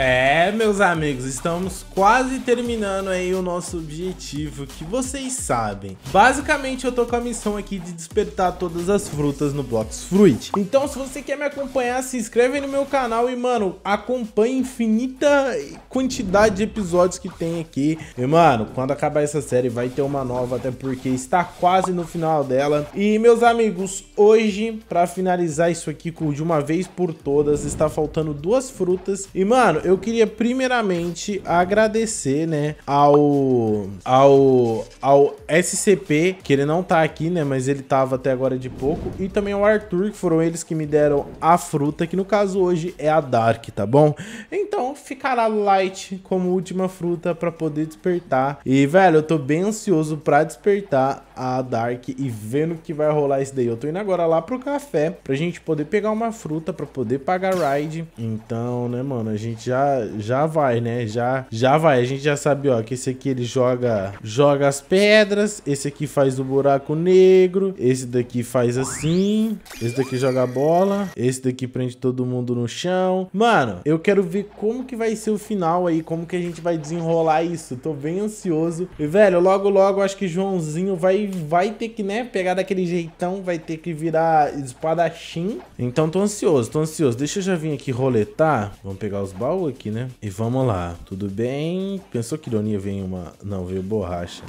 É, eh, É, meus amigos, estamos quase terminando aí o nosso objetivo, que vocês sabem. Basicamente, eu tô com a missão aqui de despertar todas as frutas no Blocks Fruit. Então, se você quer me acompanhar, se inscreve no meu canal e, mano, acompanhe infinita quantidade de episódios que tem aqui. E, mano, quando acabar essa série, vai ter uma nova, até porque está quase no final dela. E, meus amigos, hoje, pra finalizar isso aqui de uma vez por todas, está faltando duas frutas. E, mano, eu queria primeiramente agradecer, né, ao ao ao SCP, que ele não tá aqui, né, mas ele tava até agora de pouco, e também ao Arthur, que foram eles que me deram a fruta, que no caso hoje é a Dark, tá bom? Então ficará Light como última fruta para poder despertar. E, velho, eu tô bem ansioso para despertar a Dark e vendo o que vai rolar isso daí. Eu tô indo agora lá pro café pra gente poder pegar uma fruta para poder pagar ride. Então, né, mano, a gente já já vai, né? Já, já vai. A gente já sabe, ó, que esse aqui ele joga, joga as pedras. Esse aqui faz o buraco negro. Esse daqui faz assim. Esse daqui joga a bola. Esse daqui prende todo mundo no chão. Mano, eu quero ver como que vai ser o final aí. Como que a gente vai desenrolar isso. Tô bem ansioso. E, velho, logo, logo, acho que Joãozinho vai, vai ter que, né, pegar daquele jeitão. Vai ter que virar espadachim. Então, tô ansioso, tô ansioso. Deixa eu já vir aqui roletar. Vamos pegar os baús aqui, né? E vamos lá, tudo bem? Pensou que ironia veio uma... Não, veio borracha.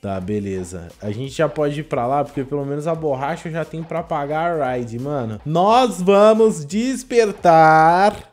Tá, beleza. A gente já pode ir pra lá, porque pelo menos a borracha já tem pra pagar a ride, mano. Nós vamos despertar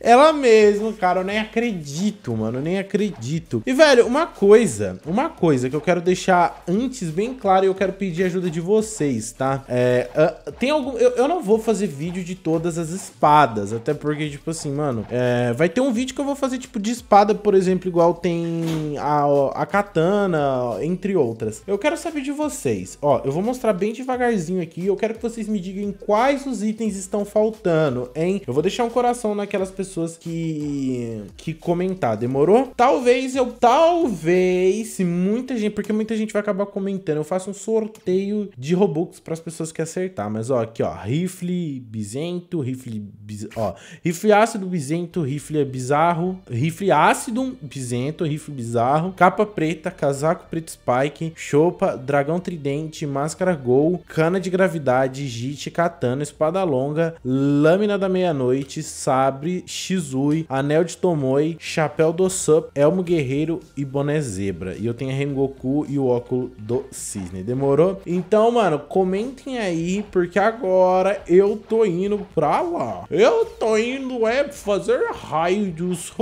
ela mesmo, cara, eu nem acredito, mano, eu nem acredito. E, velho, uma coisa, uma coisa que eu quero deixar antes bem claro e eu quero pedir ajuda de vocês, tá? É, uh, tem algum... Eu, eu, não vou fazer vídeo de todas as espadas, até porque, tipo assim, mano, é, vai ter um vídeo que eu vou fazer, tipo, de espada, por exemplo, igual tem a, a katana, entre outras. Eu quero saber de vocês. Ó, eu vou mostrar bem devagarzinho aqui, eu quero que vocês me digam quais os itens estão faltando, hein? Eu vou deixar um coração na daquelas pessoas que que comentar, demorou? Talvez eu talvez muita gente, porque muita gente vai acabar comentando, eu faço um sorteio de Robux para as pessoas que acertar, mas ó, aqui ó, rifle bisento, rifle biz, ó, rifle ácido bisento, rifle bizarro, rifle ácido bisento, rifle bizarro, capa preta, casaco preto spike, chopa, dragão tridente, máscara gol, cana de gravidade, jit, katana, espada longa, lâmina da meia-noite, sabe Abre, Shizui, Anel de Tomoi, Chapéu do Sup, Elmo Guerreiro e Boné Zebra. E eu tenho a Rengoku e o óculo do Cisne. Demorou? Então, mano, comentem aí, porque agora eu tô indo pra lá. Eu tô indo é fazer raios.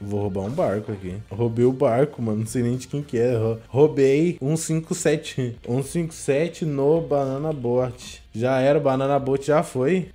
Vou roubar um barco aqui. Roubei o barco, mano. Não sei nem de quem que é. Roubei 157. 157 no Banana Boat. Já era, o Banana Boat já foi.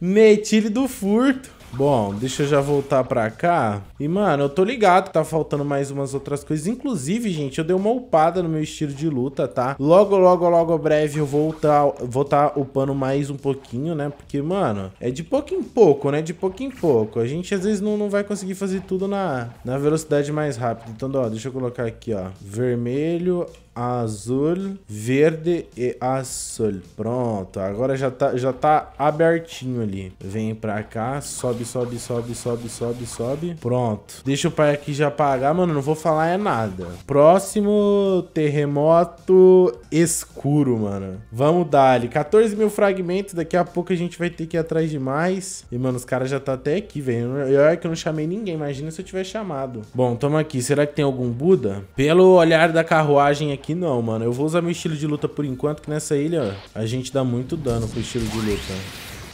Neytile do furto. Bom, deixa eu já voltar pra cá. E, mano, eu tô ligado que tá faltando mais umas outras coisas. Inclusive, gente, eu dei uma upada no meu estilo de luta, tá? Logo, logo, logo, breve, eu vou tá, vou tá upando mais um pouquinho, né? Porque, mano, é de pouco em pouco, né? De pouco em pouco. A gente, às vezes, não, não vai conseguir fazer tudo na, na velocidade mais rápida. Então, ó, deixa eu colocar aqui, ó. Vermelho, azul, verde e azul. Pronto, agora já tá, já tá abertinho ali. Vem pra cá, sobe, sobe, sobe, sobe, sobe, sobe. Pronto. Deixa o pai aqui já apagar, mano, não vou falar é nada. Próximo terremoto escuro, mano. Vamos dar ali. 14 mil fragmentos, daqui a pouco a gente vai ter que ir atrás de mais. E, mano, os caras já tá até aqui, velho. Eu é que eu não chamei ninguém, imagina se eu tiver chamado. Bom, tamo aqui. Será que tem algum Buda? Pelo olhar da carruagem aqui, aqui não, mano. Eu vou usar meu estilo de luta por enquanto, que nessa ilha ó, a gente dá muito dano pro estilo de luta.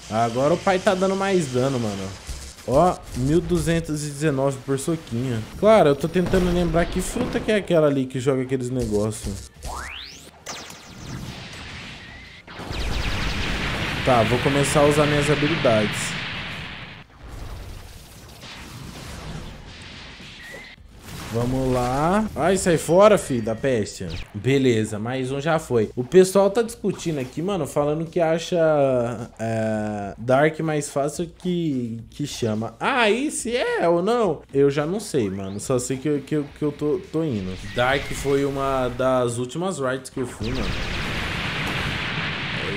Agora o pai tá dando mais dano, mano. Ó, 1219 por soquinha. Claro, eu tô tentando lembrar que fruta que é aquela ali que joga aqueles negócios. Tá, vou começar a usar minhas habilidades. Vamos lá. Ai, sai fora, filho, da peste. Beleza, mais um já foi. O pessoal tá discutindo aqui, mano, falando que acha é, Dark mais fácil que, que chama. Ah, e se é ou não? Eu já não sei, mano. Só sei que eu, que que eu tô, tô indo. Dark foi uma das últimas rides que eu fui, mano.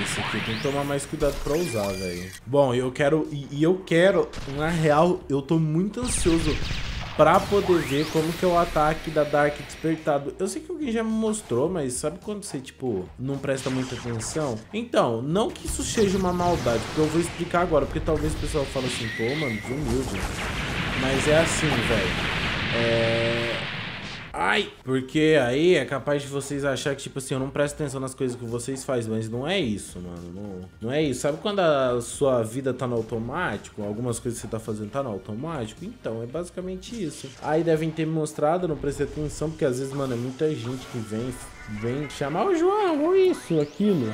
Esse é aqui tem que tomar mais cuidado pra usar, velho. Bom, eu quero... E eu quero... Na real, eu tô muito ansioso pra poder ver como que é o ataque da Dark despertado. Eu sei que alguém já me mostrou, mas sabe quando você, tipo, não presta muita atenção? Então, não que isso seja uma maldade, porque eu vou explicar agora, porque talvez o pessoal fale assim, pô, mano, desumilde. Mas é assim, velho. É... Ai! Porque aí é capaz de vocês achar que, tipo assim, eu não presto atenção nas coisas que vocês fazem, mas não é isso, mano. Não, não é isso. Sabe quando a sua vida tá no automático? Algumas coisas que você tá fazendo tá no automático? Então, é basicamente isso. Aí devem ter me mostrado, não prestei atenção, porque às vezes, mano, é muita gente que vem, vem chamar o João, ou isso, aquilo.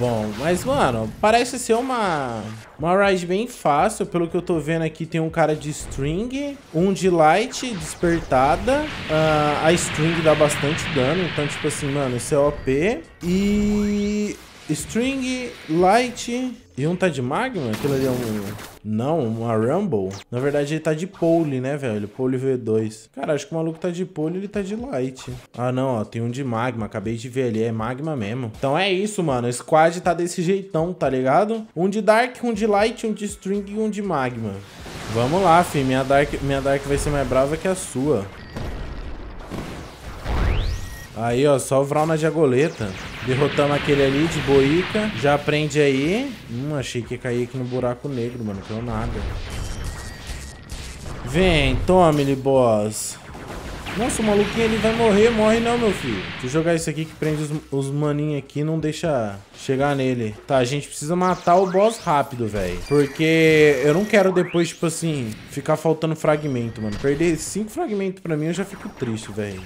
bom. Mas, mano, parece ser uma, uma ride bem fácil. Pelo que eu tô vendo aqui, tem um cara de string, um de light despertada. Uh, a string dá bastante dano, então, tipo assim, mano, isso é OP. E... String, light, e um tá de magma? Aquilo ali é um... Não, uma Rumble. Na verdade, ele tá de pole, né, velho? Pole V2. Cara, acho que o maluco tá de pole ele tá de light. Ah, não, ó. Tem um de magma. Acabei de ver ali. É magma mesmo. Então é isso, mano. O squad tá desse jeitão, tá ligado? Um de dark, um de light, um de string e um de magma. Vamos lá, fi. Minha dark, minha dark vai ser mais brava que a sua. Aí, ó. Só o Vral na diagoleta. Derrotamos aquele ali de boica. Já aprende aí. Hum, achei que ia cair aqui no buraco negro, mano. Não é nada. Vem, tome ele, boss. Nossa, o maluquinho ele vai morrer. Morre não, meu filho. Deixa eu jogar isso aqui que prende os, os maninhos aqui não deixa chegar nele. Tá, a gente precisa matar o boss rápido, velho. Porque eu não quero depois, tipo assim, ficar faltando fragmento, mano. Perder cinco fragmentos pra mim eu já fico triste, velho.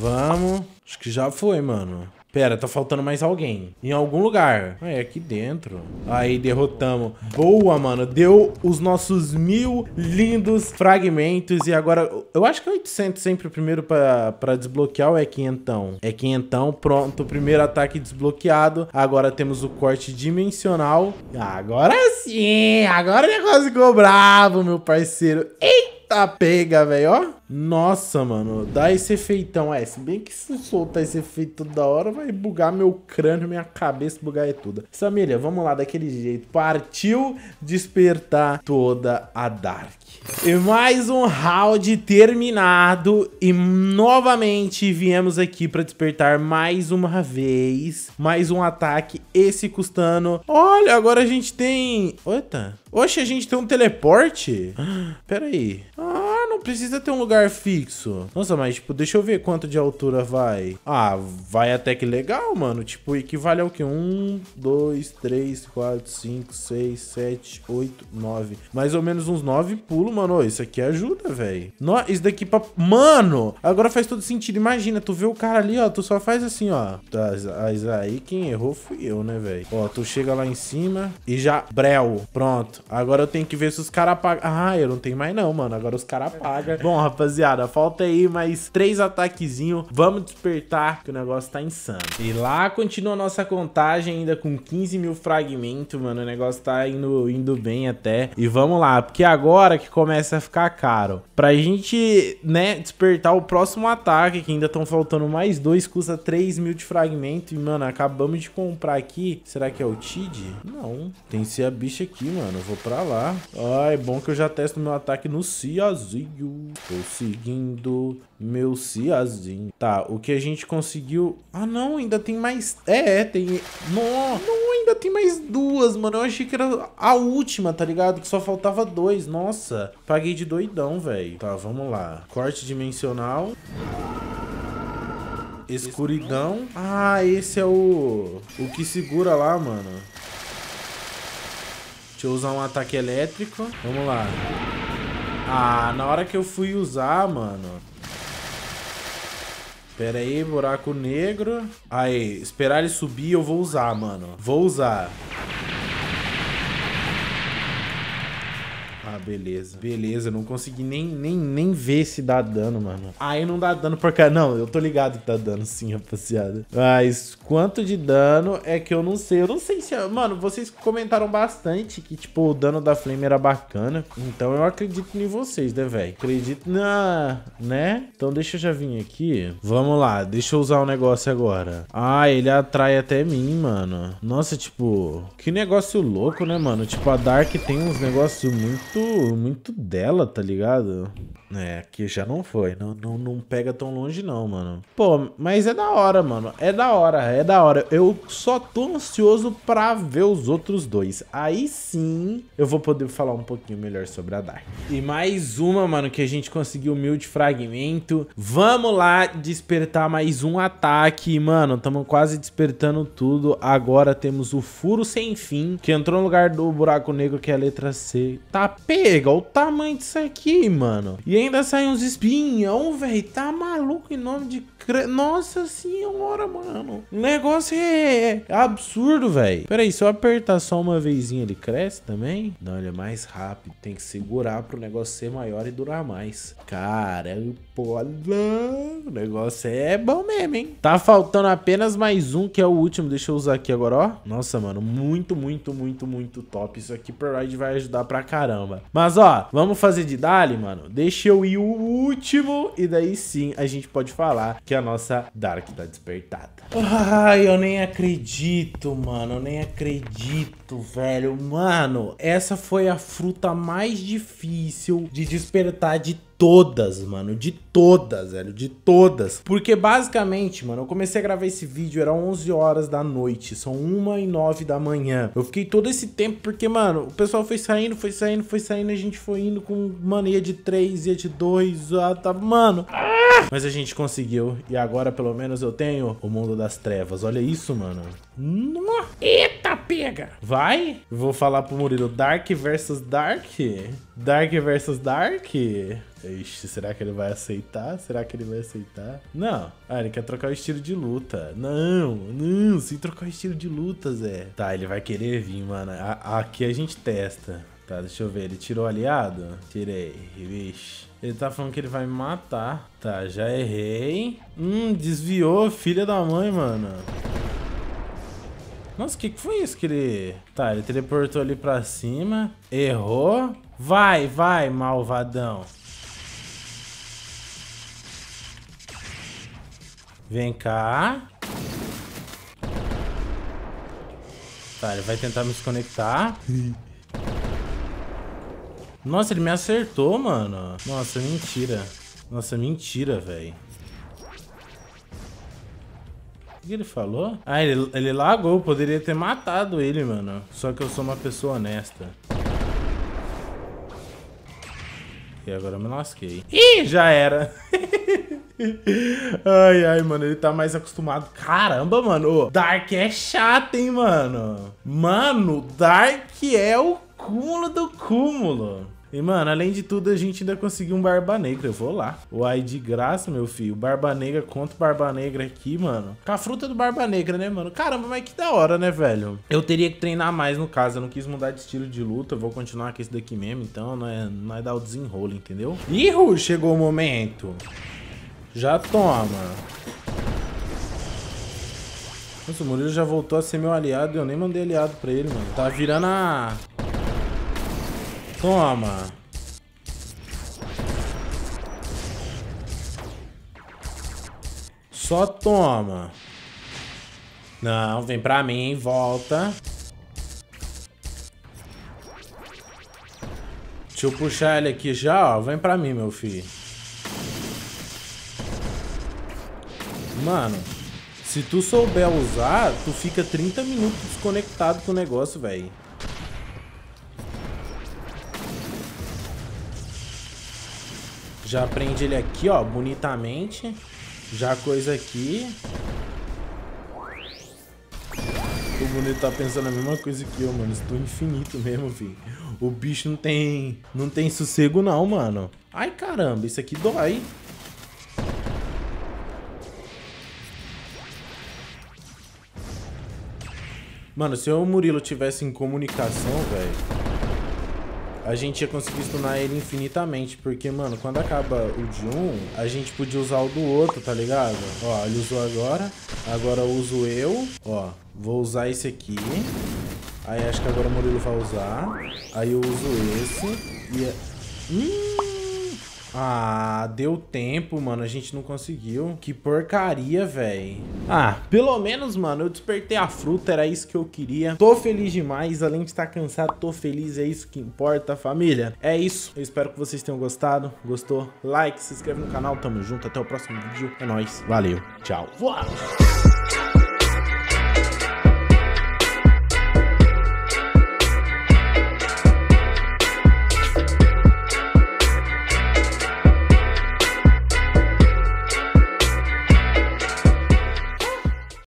Vamos. Acho que já foi, mano. Pera, tá faltando mais alguém. Em algum lugar. Ah, é aqui dentro. Aí, derrotamos. Boa, mano. Deu os nossos mil lindos fragmentos. E agora... Eu acho que 800 sempre o primeiro pra, pra desbloquear ou é quinhentão? É quinhentão. Pronto. Primeiro ataque desbloqueado. Agora temos o corte dimensional. Agora sim! Agora o negócio ficou bravo, meu parceiro. Eita, pega, velho, ó. Nossa, mano, dá esse efeitão. É, se bem que se soltar esse efeito da hora, vai bugar meu crânio, minha cabeça, bugar é tudo. Samília, vamos lá, daquele jeito. Partiu despertar toda a Dark. E mais um round terminado. E novamente viemos aqui pra despertar mais uma vez. Mais um ataque, esse custando. Olha, agora a gente tem... Oita. Oxe, a gente tem um teleporte? Ah, pera aí. Ah não precisa ter um lugar fixo. Nossa, mas, tipo, deixa eu ver quanto de altura vai. Ah, vai até que legal, mano. Tipo, equivale ao que? Um, dois, três, quatro, cinco, seis, sete, oito, nove. Mais ou menos uns nove pulos, mano. Isso aqui ajuda, velho. Isso daqui pra... Mano! Agora faz todo sentido. Imagina, tu vê o cara ali, ó. Tu só faz assim, ó. Mas aí quem errou fui eu, né, velho? Ó, tu chega lá em cima e já... Breu. Pronto. Agora eu tenho que ver se os caras apagam... Ah, eu não tenho mais não, mano. Agora os caras apagam paga. Bom, rapaziada, falta aí mais três ataquezinhos. Vamos despertar, que o negócio tá insano. E lá continua a nossa contagem ainda com 15 mil fragmentos, mano. O negócio tá indo, indo bem até. E vamos lá, porque agora que começa a ficar caro. Pra gente, né, despertar o próximo ataque, que ainda estão faltando mais dois, custa 3 mil de fragmento. E, mano, acabamos de comprar aqui. Será que é o Tid? Não. Tem que ser a bicha aqui, mano. Eu vou pra lá. Ah, é bom que eu já testo meu ataque no Ciazinho. Caralho, tô seguindo meu Ciazinho. Tá, o que a gente conseguiu... Ah, não, ainda tem mais... É, é tem... nossa não, ainda tem mais duas, mano. Eu achei que era a última, tá ligado? Que só faltava dois. Nossa, paguei de doidão, velho. Tá, vamos lá. Corte dimensional. Escuridão. Ah, esse é o... O que segura lá, mano. Deixa eu usar um ataque elétrico. Vamos lá. Ah, na hora que eu fui usar, mano. Pera aí, buraco negro. Aí, esperar ele subir, eu vou usar, mano. Vou usar. Ah, beleza. Beleza, não consegui nem, nem, nem ver se dá dano, mano. Aí não dá dano por causa... Não, eu tô ligado que dá dano sim, rapaziada. Mas quanto de dano é que eu não sei. Eu não sei se... É, mano, vocês comentaram bastante que, tipo, o dano da Flame era bacana. Então eu acredito em vocês, né, velho? Acredito na... Né? Então deixa eu já vir aqui. Vamos lá, deixa eu usar um negócio agora. Ah, ele atrai até mim, mano. Nossa, tipo... Que negócio louco, né, mano? Tipo, a Dark tem uns negócios muito muito dela, tá ligado? É, aqui já não foi. Não, não, não pega tão longe, não, mano. Pô, mas é da hora, mano. É da hora, é da hora. Eu só tô ansioso pra ver os outros dois. Aí sim eu vou poder falar um pouquinho melhor sobre a Dark. E mais uma, mano, que a gente conseguiu de fragmento. Vamos lá despertar mais um ataque, mano. Tamo quase despertando tudo. Agora temos o Furo Sem Fim, que entrou no lugar do Buraco Negro, que é a letra C. Tá perfeito Chega, olha o tamanho disso aqui, mano. E ainda sai uns espinhão, velho. Tá maluco em nome de... Nossa senhora, mano. O negócio é, é, é absurdo, velho. Pera aí, se eu apertar só uma vezinha, ele cresce também? Não, ele é mais rápido. Tem que segurar pro negócio ser maior e durar mais. Caramba, o negócio é bom mesmo, hein? Tá faltando apenas mais um, que é o último. Deixa eu usar aqui agora, ó. Nossa, mano, muito, muito, muito, muito top. Isso aqui pro Ride vai ajudar pra caramba. Mas, ó, vamos fazer de Dali, mano. Deixa eu ir o último e daí sim a gente pode falar que a nossa Dark tá despertada. Ai, eu nem acredito, mano. Eu nem acredito, velho. Mano, essa foi a fruta mais difícil de despertar de todas, mano. De todas, velho. De todas. Porque basicamente, mano, eu comecei a gravar esse vídeo, era 11 horas da noite. São 1 e 9 da manhã. Eu fiquei todo esse tempo porque, mano, o pessoal foi saindo, foi saindo, foi saindo. A gente foi indo com, mano, ia de 3, ia de 2. Ah, tá, mano. Mas a gente conseguiu. E agora, pelo menos, eu tenho o mundo das trevas. Olha isso, mano. Nossa. Vai? Vou falar pro Murilo, Dark versus Dark? Dark versus Dark? Ixi, será que ele vai aceitar? Será que ele vai aceitar? Não. Ah, ele quer trocar o estilo de luta. Não, não, se trocar o estilo de luta, Zé. Tá, ele vai querer vir, mano. A, aqui a gente testa. Tá, deixa eu ver. Ele tirou aliado? Tirei. Vixe. Ele tá falando que ele vai me matar. Tá, já errei. Hum, desviou, filha da mãe, mano. Nossa, o que, que foi isso que ele... Tá, ele teleportou ali pra cima. Errou. Vai, vai, malvadão. Vem cá. Tá, ele vai tentar me desconectar. Nossa, ele me acertou, mano. Nossa, mentira. Nossa, mentira, velho que ele falou? Ah, ele, ele lagou. Poderia ter matado ele, mano. Só que eu sou uma pessoa honesta. E agora eu me lasquei. Ih, já era. ai, ai, mano, ele tá mais acostumado. Caramba, mano. Dark é chato, hein, mano. Mano, Dark é o cúmulo do cúmulo. E, mano, além de tudo, a gente ainda conseguiu um Barba Negra. Eu vou lá. O ai de graça, meu filho. Barba Negra contra Barba Negra aqui, mano. Com a fruta do Barba Negra, né, mano? Caramba, mas que da hora, né, velho? Eu teria que treinar mais, no caso. Eu não quis mudar de estilo de luta. Eu vou continuar com esse daqui mesmo, então. Não é, não é dar o desenrolo, entendeu? Ih, chegou o momento. Já toma. Nossa, o Murilo já voltou a ser meu aliado. Eu nem mandei aliado pra ele, mano. Tá virando a... Toma. Só toma. Não, vem pra mim, volta. Deixa eu puxar ele aqui já, ó. Vem pra mim, meu filho. Mano, se tu souber usar, tu fica 30 minutos desconectado com o negócio, velho. Já prende ele aqui, ó, bonitamente. Já coisa aqui. O bonito tá pensando a mesma coisa que eu, mano. Estou infinito mesmo, vi. O bicho não tem, não tem sossego não, mano. Ai, caramba, isso aqui dói. Mano, se o Murilo tivesse em comunicação, velho a gente ia conseguir stunar ele infinitamente. Porque, mano, quando acaba o de um, a gente podia usar o do outro, tá ligado? Ó, ele usou agora. Agora uso eu. Ó, vou usar esse aqui. Aí acho que agora o Murilo vai usar. Aí eu uso esse. E... Hum... Ah, deu tempo, mano. A gente não conseguiu. Que porcaria, velho. Ah, pelo menos, mano, eu despertei a fruta. Era isso que eu queria. Tô feliz demais. Além de estar tá cansado, tô feliz. É isso que importa, família. É isso. Eu espero que vocês tenham gostado. Gostou? Like, se inscreve no canal. Tamo junto. Até o próximo vídeo. É nóis. Valeu. Tchau.